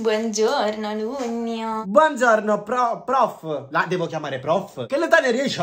Buongiorno Lugno. Buongiorno pro prof. La devo chiamare prof. Che l'età ne riesce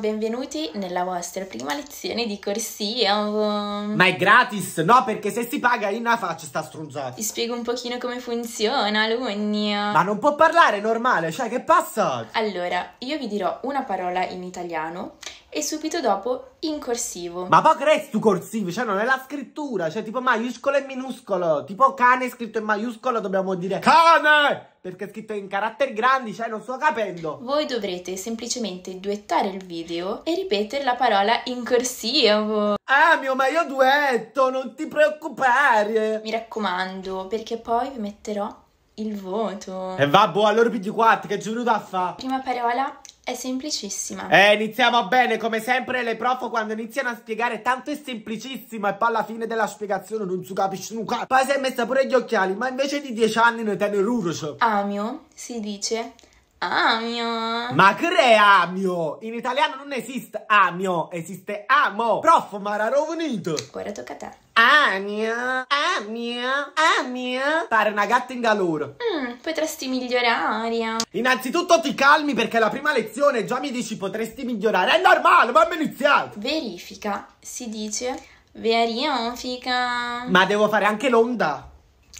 Benvenuti nella vostra prima lezione di corsia. Ma è gratis? No, perché se si paga in una faccia sta strunzata. Ti spiego un pochino come funziona Lugno. Ma non può parlare normale, cioè che passa? Allora, io vi dirò una parola in italiano e subito dopo in corsivo. Ma poi è tu corsivo, cioè non è la scrittura, cioè tipo maiuscolo e minuscolo, tipo cane scritto in maiuscolo dobbiamo dire cane! Perché è scritto in caratteri grandi, cioè non sto capendo. Voi dovrete semplicemente duettare il video e ripetere la parola in corsivo. Ah, mio, ma io duetto, non ti preoccupare. Mi raccomando, perché poi vi metterò il voto. E eh, boh, vabbè, allora pigli 4 che ci è venuto a fare? Prima parola, è semplicissima. Eh, iniziamo bene, come sempre le prof quando iniziano a spiegare tanto è semplicissima e poi alla fine della spiegazione non si capisce nulla. Poi si è messa pure gli occhiali, ma invece di 10 anni ne tiene l'urso. Amio, si dice Amio. Ma cre Amio? In italiano non esiste Amio, esiste Amo. Prof, ma era rovinito. Ora tocca a te. Ania, Ania, Ania. Pare una gatta in galore. Mm, potresti migliorare. Innanzitutto ti calmi perché la prima lezione già mi dici potresti migliorare. È normale, mamma iniziare. Verifica, si dice. Verifica. Ma devo fare anche l'onda.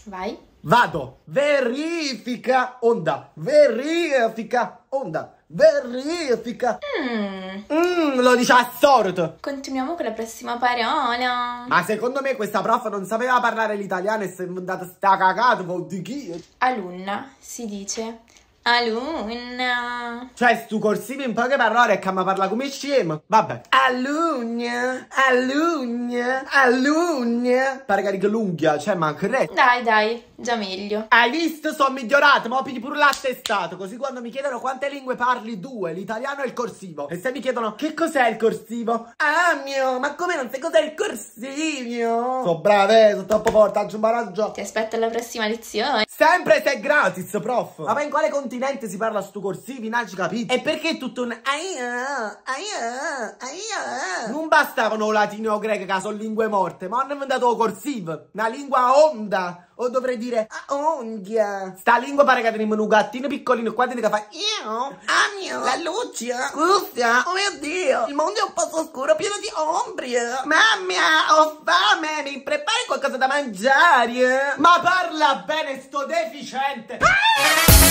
Vai. Vado. Verifica onda. Verifica onda. Verifica. Mmm. Mm, lo dice assurdo. Continuiamo con la prossima parola. Ma secondo me questa prof non sapeva parlare l'italiano e si è andata sta cagata. Di chi? Alunna si dice Alunna. Cioè, sto corsivo in poche parole è che mi parla come scemo. Vabbè. Alunna, alunna, alunna. Pare carica l'unghia, cioè, ma credo. Dai, dai, già meglio. Hai visto? Sono migliorato, ma pigli pure l'attestato. Così quando mi chiedono quante lingue parli, due, l'italiano e il corsivo. E se mi chiedono che cos'è il corsivo? Ah, mio, ma come non sai cos'è il corsivo? So brave, sono troppo forte, aggiungo raggio. Ti aspetto alla prossima lezione. Sempre se è gratis, prof. Ma in quale condizione? continente si parla sto corsivo, non ci capito. E perché tutto un aia, aia, aia? Non bastavano latino o greco che sono lingue morte, ma hanno inventato corsivo, una lingua onda. O dovrei dire a onghia. Sta lingua pare che teniamo un gattino piccolino qua dentro che fa io, a mio, la luce, scusa, eh. oh mio Dio, il mondo è un posto scuro pieno di ombrie. Eh. Mamma, ho fame, mi prepari qualcosa da mangiare. Eh. Ma parla bene sto deficiente. Ah!